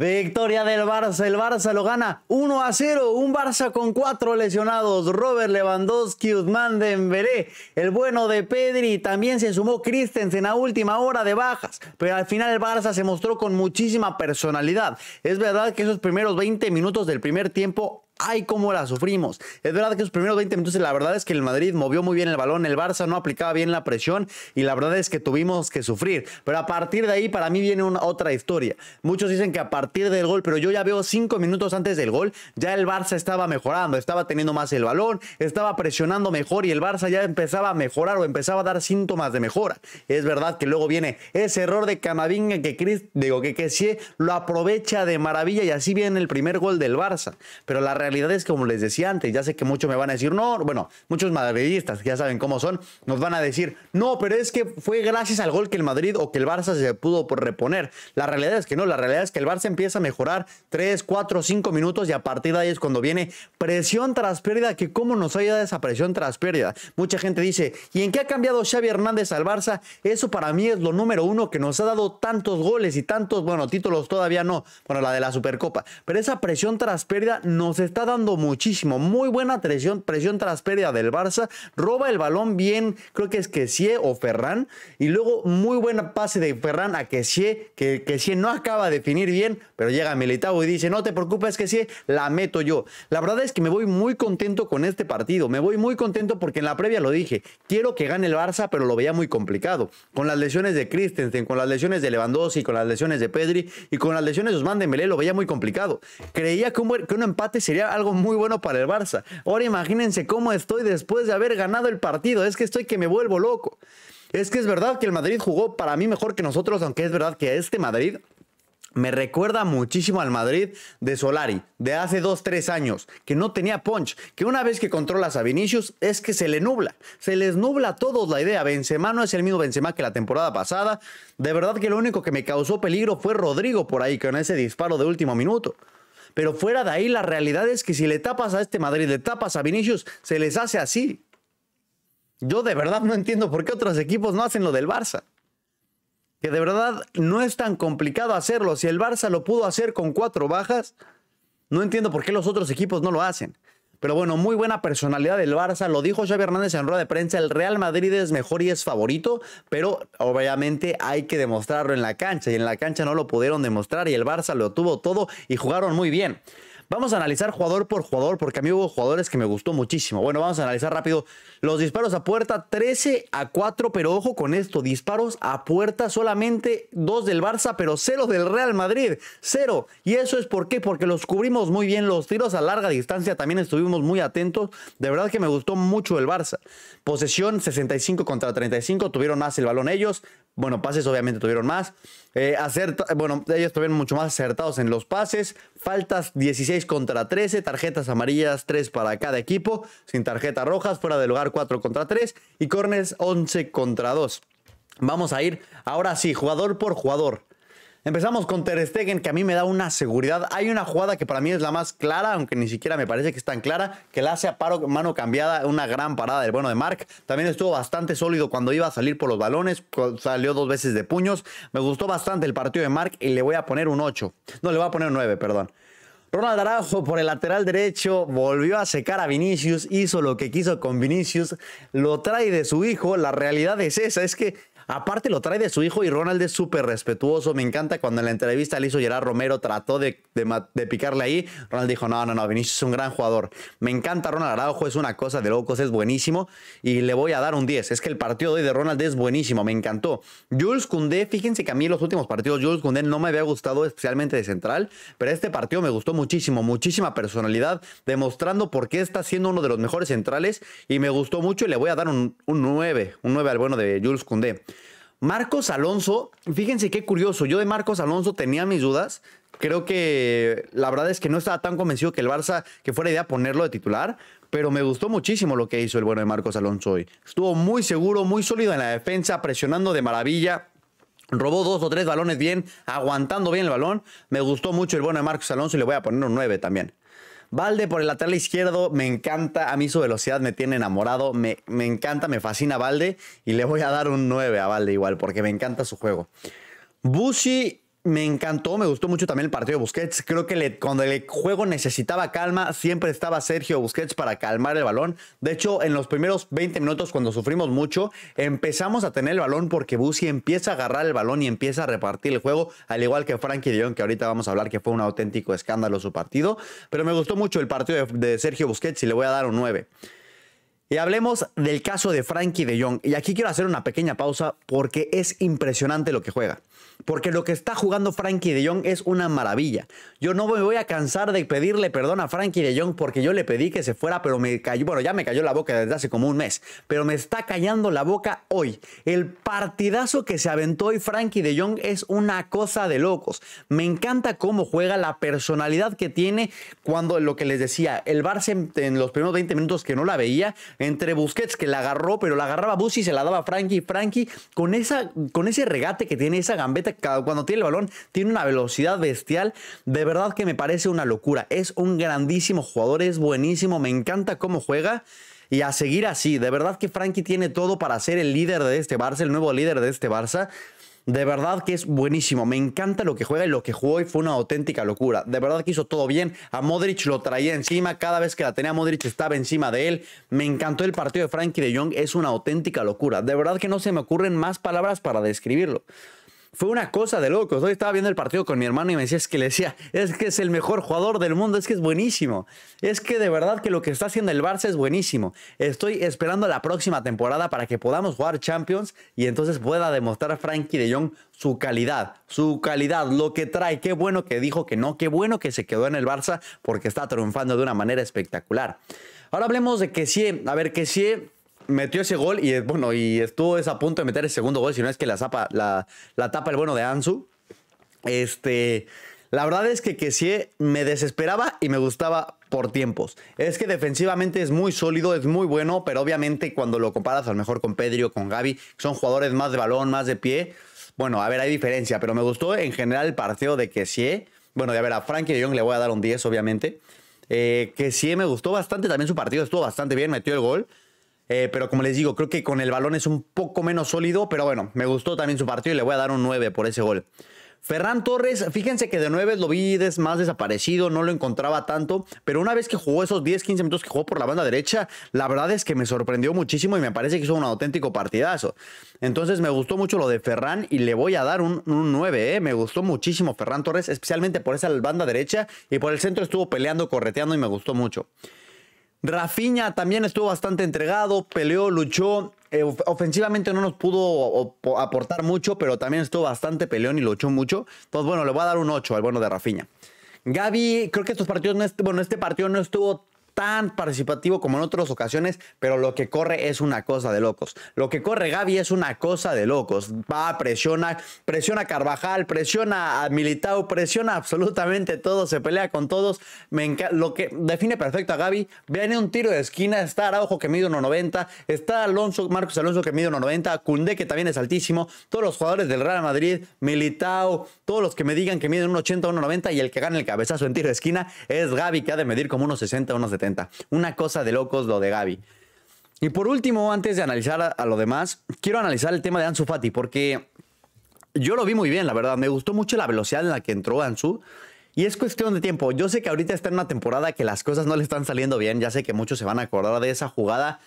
Victoria del Barça, el Barça lo gana 1 a 0, un Barça con cuatro lesionados, Robert Lewandowski, Usman Dembélé, el bueno de Pedri, también se sumó Christensen a última hora de bajas, pero al final el Barça se mostró con muchísima personalidad. Es verdad que esos primeros 20 minutos del primer tiempo Ay, cómo la sufrimos. Es verdad que los primeros 20 minutos, la verdad es que el Madrid movió muy bien el balón, el Barça no aplicaba bien la presión y la verdad es que tuvimos que sufrir. Pero a partir de ahí, para mí viene una otra historia. Muchos dicen que a partir del gol, pero yo ya veo 5 minutos antes del gol, ya el Barça estaba mejorando, estaba teniendo más el balón, estaba presionando mejor y el Barça ya empezaba a mejorar o empezaba a dar síntomas de mejora. Es verdad que luego viene ese error de Camavinga que Chris, digo que sí lo aprovecha de maravilla y así viene el primer gol del Barça. Pero la realidad realidad es como les decía antes, ya sé que muchos me van a decir, no, bueno, muchos madridistas, ya saben cómo son, nos van a decir, no, pero es que fue gracias al gol que el Madrid o que el Barça se pudo reponer. La realidad es que no, la realidad es que el Barça empieza a mejorar 3, 4, 5 minutos y a partir de ahí es cuando viene presión tras pérdida, que cómo nos ha ido esa presión tras pérdida. Mucha gente dice, ¿y en qué ha cambiado Xavi Hernández al Barça? Eso para mí es lo número uno que nos ha dado tantos goles y tantos, bueno, títulos todavía no, bueno, la de la Supercopa, pero esa presión tras pérdida nos está dando muchísimo. Muy buena presión, presión tras pérdida del Barça. Roba el balón bien, creo que es que Kessie o Ferran. Y luego muy buena pase de Ferran a Kessie, que Kessie no acaba de definir bien, pero llega Militao y dice, no te preocupes que sí la meto yo. La verdad es que me voy muy contento con este partido. Me voy muy contento porque en la previa lo dije, quiero que gane el Barça, pero lo veía muy complicado. Con las lesiones de Christensen, con las lesiones de Lewandowski, con las lesiones de Pedri y con las lesiones de Osman Dembélé lo veía muy complicado. Creía que un empate sería algo muy bueno para el Barça. Ahora imagínense cómo estoy después de haber ganado el partido. Es que estoy que me vuelvo loco. Es que es verdad que el Madrid jugó para mí mejor que nosotros, aunque es verdad que este Madrid me recuerda muchísimo al Madrid de Solari, de hace 2-3 años, que no tenía punch, que una vez que controlas a Vinicius es que se le nubla, se les nubla a todos la idea, Benzema no es el mismo Benzema que la temporada pasada, de verdad que lo único que me causó peligro fue Rodrigo por ahí con ese disparo de último minuto. Pero fuera de ahí, la realidad es que si le tapas a este Madrid, le tapas a Vinicius, se les hace así. Yo de verdad no entiendo por qué otros equipos no hacen lo del Barça. Que de verdad no es tan complicado hacerlo. Si el Barça lo pudo hacer con cuatro bajas, no entiendo por qué los otros equipos no lo hacen. Pero bueno, muy buena personalidad del Barça. Lo dijo Xavi Hernández en rueda de prensa. El Real Madrid es mejor y es favorito, pero obviamente hay que demostrarlo en la cancha. Y en la cancha no lo pudieron demostrar y el Barça lo tuvo todo y jugaron muy bien. Vamos a analizar jugador por jugador porque a mí hubo jugadores que me gustó muchísimo. Bueno, vamos a analizar rápido los disparos a puerta 13 a 4, pero ojo con esto, disparos a puerta solamente dos del Barça, pero cero del Real Madrid, cero. Y eso es por qué, porque los cubrimos muy bien, los tiros a larga distancia también estuvimos muy atentos. De verdad que me gustó mucho el Barça. Posesión 65 contra 35, tuvieron más el balón ellos. Bueno, pases obviamente tuvieron más. Eh, bueno, ellos también mucho más acertados en los pases. Faltas 16 contra 13, tarjetas amarillas 3 para cada equipo, sin tarjetas rojas, fuera de lugar 4 contra 3 y corners 11 contra 2. Vamos a ir ahora sí, jugador por jugador. Empezamos con Ter Stegen, que a mí me da una seguridad. Hay una jugada que para mí es la más clara, aunque ni siquiera me parece que es tan clara, que la hace a paro, mano cambiada, una gran parada del bueno de Mark. También estuvo bastante sólido cuando iba a salir por los balones, salió dos veces de puños. Me gustó bastante el partido de Mark y le voy a poner un 8. No, le voy a poner un 9, perdón. Ronald Araujo por el lateral derecho volvió a secar a Vinicius, hizo lo que quiso con Vinicius, lo trae de su hijo, la realidad es esa, es que Aparte lo trae de su hijo y Ronald es súper respetuoso. Me encanta cuando en la entrevista le hizo Gerard Romero, trató de, picarle ahí. Ronald dijo, no, no, no, Vinicius es un gran jugador. Me encanta Ronald Araujo, es una cosa de locos, es buenísimo. Y le voy a dar un 10. Es que el partido de hoy de Ronald es buenísimo, me encantó. Jules Koundé, fíjense que a mí en los últimos partidos Jules Koundé no me había gustado especialmente de central, pero este partido me gustó muchísimo, muchísima personalidad, demostrando por qué está siendo uno de los mejores centrales y me gustó mucho y le voy a dar un, un 9, un 9 al bueno de Jules Koundé. Marcos Alonso, fíjense qué curioso, yo de Marcos Alonso tenía mis dudas, creo que la verdad es que no estaba tan convencido que el Barça, que fuera idea ponerlo de titular, pero me gustó muchísimo lo que hizo el bueno de Marcos Alonso hoy. Estuvo muy seguro, muy sólido en la defensa, presionando de maravilla. Robó dos o tres balones bien, aguantando bien el balón. Me gustó mucho el bueno de Marcos Alonso y le voy a poner un 9 también. Valde por el lateral izquierdo, me encanta. A mí su velocidad me tiene enamorado. Me, me encanta, me fascina Valde. Y le voy a dar un 9 a Valde igual, porque me encanta su juego. Bushi me encantó, me gustó mucho también el partido de Busquets. Creo que cuando el juego necesitaba calma, siempre estaba Sergio Busquets para calmar el balón. De hecho, en los primeros 20 minutos, cuando sufrimos mucho, empezamos a tener el balón porque Busi empieza a agarrar el balón y empieza a repartir el juego, al igual que Frankie Dion, que ahorita vamos a hablar que fue un auténtico escándalo su partido. Pero me gustó mucho el partido de, de Sergio Busquets y le voy a dar un 9. Y hablemos del caso de Frankie de Jong. Y aquí quiero hacer una pequeña pausa porque es impresionante lo que juega. Porque lo que está jugando Frankie de Jong es una maravilla. Yo no me voy a cansar de pedirle perdón a Frankie de Jong porque yo le pedí que se fuera, pero me cayó, bueno, ya me cayó la boca desde hace como un mes, pero me está callando la boca hoy. El partidazo que se aventó hoy Frankie de Jong es una cosa de locos. Me encanta cómo juega, la personalidad que tiene cuando lo que les decía, el Barça en los primeros 20 minutos que no la veía, entre Busquets, que la agarró, pero la agarraba Busi, se la daba Frankie. Frankie, con, esa, con ese regate que tiene, esa gambeta, cuando tiene el balón, tiene una velocidad bestial. De verdad que me parece una locura. Es un grandísimo jugador, es buenísimo, me encanta cómo juega y a seguir así. De verdad que Frankie tiene todo para ser el líder de este Barça, el nuevo líder de este Barça. De verdad que es buenísimo. Me encanta lo que juega y lo que jugó y fue una auténtica locura. De verdad que hizo todo bien. A Modric lo traía encima. Cada vez que la tenía Modric estaba encima de él. Me encantó el partido de Frankie de Jong. Es una auténtica locura. De verdad que no se me ocurren más palabras para describirlo. Fue una cosa de locos. Hoy estaba viendo el partido con mi hermano y me decía, es que le decía, es que es el mejor jugador del mundo, es que es buenísimo. Es que de verdad que lo que está haciendo el Barça es buenísimo. Estoy esperando la próxima temporada para que podamos jugar Champions y entonces pueda demostrar a Frankie de Jong su calidad, su calidad, lo que trae. Qué bueno que dijo que no, qué bueno que se quedó en el Barça porque está triunfando de una manera espectacular. Ahora hablemos de que a ver, que metió ese gol y, bueno, y estuvo a punto de meter el segundo gol, si no es que la, tapa el bueno de Ansu. Este, la verdad es que Kessie eh, me desesperaba y me gustaba por tiempos. Es que defensivamente es muy sólido, es muy bueno, pero obviamente cuando lo comparas a lo mejor con Pedri o con Gaby, son jugadores más de balón, más de pie. Bueno, a ver, hay diferencia, pero me gustó en general el partido de Kessie. Eh. Bueno, de a ver, a Frankie y le voy a dar un 10, obviamente. Eh, que eh, me gustó bastante también su partido, estuvo bastante bien, metió el gol. Eh, pero como les digo, creo que con el balón es un poco menos sólido, pero bueno, me gustó también su partido y le voy a dar un 9 por ese gol. Ferran Torres, fíjense que de 9 lo vi más desaparecido, no lo encontraba tanto, pero una vez que jugó esos 10-15 minutos que jugó por la banda derecha, la verdad es que me sorprendió muchísimo y me parece que hizo un auténtico partidazo. Entonces me gustó mucho lo de Ferran y le voy a dar un, 9, eh. me gustó muchísimo Ferran Torres, especialmente por esa banda derecha y por el centro estuvo peleando, correteando y me gustó mucho. Rafiña también estuvo bastante entregado, peleó, luchó. Eh, ofensivamente no nos pudo aportar mucho, pero también estuvo bastante peleón y luchó mucho. Entonces, bueno, le voy a dar un 8 al bueno de Rafiña. Gaby, creo que estos partidos, no bueno, este partido no estuvo tan participativo como en otras ocasiones, pero lo que corre es una cosa de locos. Lo que corre Gaby es una cosa de locos. Va, a presionar, presiona a Carvajal, presiona a Militao, presiona absolutamente todo, se pelea con todos. lo que define perfecto a Gaby, viene un tiro de esquina, está Araujo que mide 1.90, está Alonso, Marcos Alonso que mide 1.90, Cundé que también es altísimo, todos los jugadores del Real Madrid, Militao, todos los que me digan que miden 1.80, 1.90 y el que gana el cabezazo en tiro de esquina es Gaby que ha de medir como 1.60, 1.70. Una cosa de locos lo de Gaby. Y por último, antes de analizar a, lo demás, quiero analizar el tema de Ansu Fati, porque yo lo vi muy bien, la verdad. Me gustó mucho la velocidad en la que entró Ansu. Y es cuestión de tiempo. Yo sé que ahorita está en una temporada que las cosas no le están saliendo bien. Ya sé que muchos se van a acordar de esa jugada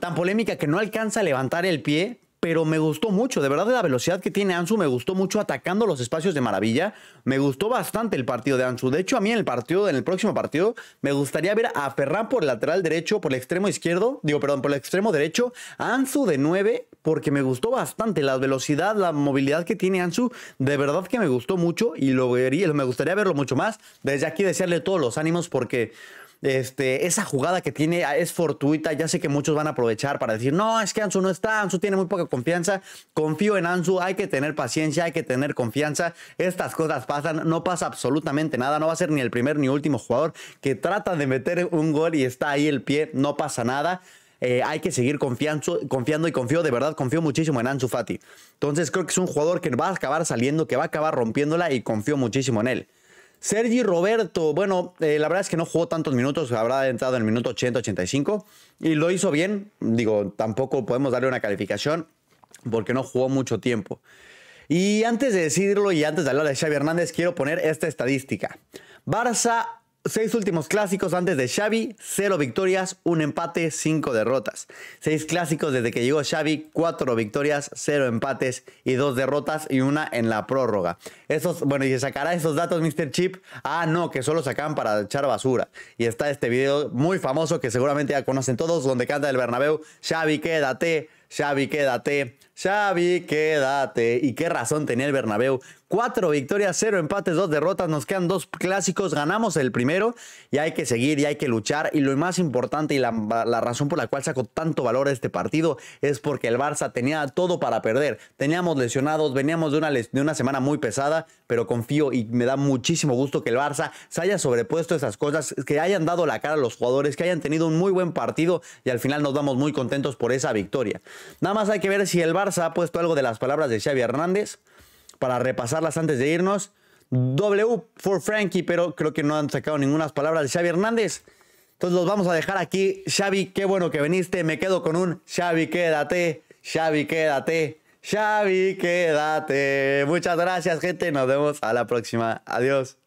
tan polémica que no alcanza a levantar el pie, pero me gustó mucho, de verdad la velocidad que tiene Ansu, me gustó mucho atacando los espacios de maravilla, me gustó bastante el partido de Ansu, de hecho a mí en el partido, en el próximo partido, me gustaría ver a Ferran por el lateral derecho, por el extremo izquierdo, digo, perdón, por el extremo derecho, Ansu de 9, porque me gustó bastante la velocidad, la movilidad que tiene Ansu, de verdad que me gustó mucho y lo vería, me gustaría verlo mucho más, desde aquí desearle todos los ánimos porque... Este, esa jugada que tiene ah, es fortuita. Ya sé que muchos van a aprovechar para decir, no, es que Ansu no está, Ansu tiene muy poca confianza. Confío en Ansu, hay que tener paciencia, hay que tener confianza. Estas cosas pasan, no pasa absolutamente nada. No va a ser ni el primer ni último jugador que trata de meter un gol y está ahí el pie, no pasa nada. Eh, hay que seguir confiando y confío, de verdad, confío muchísimo en Ansu Fati. Entonces creo que es un jugador que va a acabar saliendo, que va a acabar rompiéndola y confío muchísimo en él. Sergi Roberto, bueno, eh, la verdad es que no jugó tantos minutos, habrá entrado en el minuto 80-85 y lo hizo bien, digo, tampoco podemos darle una calificación porque no jugó mucho tiempo. Y antes de decirlo y antes de hablar de Xavi Hernández, quiero poner esta estadística. Barça Seis últimos clásicos antes de Xavi, cero victorias, un empate, cinco derrotas. Seis clásicos desde que llegó Xavi, cuatro victorias, cero empates y dos derrotas y una en la prórroga. Esos, bueno, y se sacará esos datos Mr. Chip. Ah, no, que solo sacan para echar basura. Y está este video muy famoso que seguramente ya conocen todos, donde canta el Bernabéu, Xavi, quédate, Xavi, quédate, Xavi, quédate. ¿Y qué razón tenía el Bernabéu? Cuatro victorias, cero empates, dos derrotas. Nos quedan dos clásicos. Ganamos el primero y hay que seguir y hay que luchar. Y lo más importante y la, razón por la cual sacó tanto valor a este partido es porque el Barça tenía todo para perder. Teníamos lesionados, veníamos de una, de una semana muy pesada, pero confío y me da muchísimo gusto que el Barça se haya sobrepuesto esas cosas, que hayan dado la cara a los jugadores, que hayan tenido un muy buen partido y al final nos damos muy contentos por esa victoria. Nada más hay que ver si el Barça se ha puesto algo de las palabras de Xavi Hernández para repasarlas antes de irnos. W for Frankie, pero creo que no han sacado ninguna palabras de Xavi Hernández. Entonces los vamos a dejar aquí. Xavi, qué bueno que viniste. Me quedo con un Xavi, quédate. Xavi, quédate. Xavi, quédate. Muchas gracias, gente. Nos vemos a la próxima. Adiós.